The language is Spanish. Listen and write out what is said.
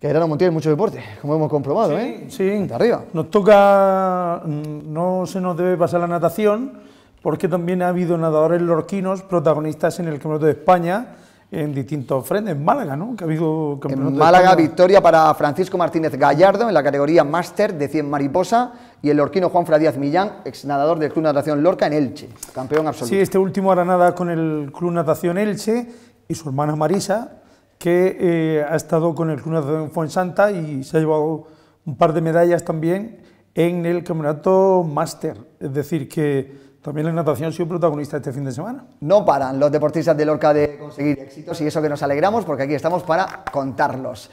Que de Montiel mucho deporte, como hemos comprobado, ¿eh? Sí, arriba. Nos toca, mm, no se nos debe pasar la natación, porque también ha habido nadadores lorquinos protagonistas en el Campeonato de España en distintos frentes. En Málaga, ¿no? Que ha habido en Málaga, victoria para Francisco Martínez Gallardo en la categoría Máster de 100 mariposa y el lorquino Juan Fradíaz Millán, ex nadador del Club Natación Lorca en Elche, campeón absoluto. Sí, este último hará nada con el Club Natación Elche y su hermana Marisa, que eh, ha estado con el Club Nacional Fuensanta y se ha llevado un par de medallas también en el campeonato máster. Es decir, que también la natación ha sido protagonista este fin de semana. No paran los deportistas de Lorca de conseguir éxitos y eso que nos alegramos porque aquí estamos para contarlos.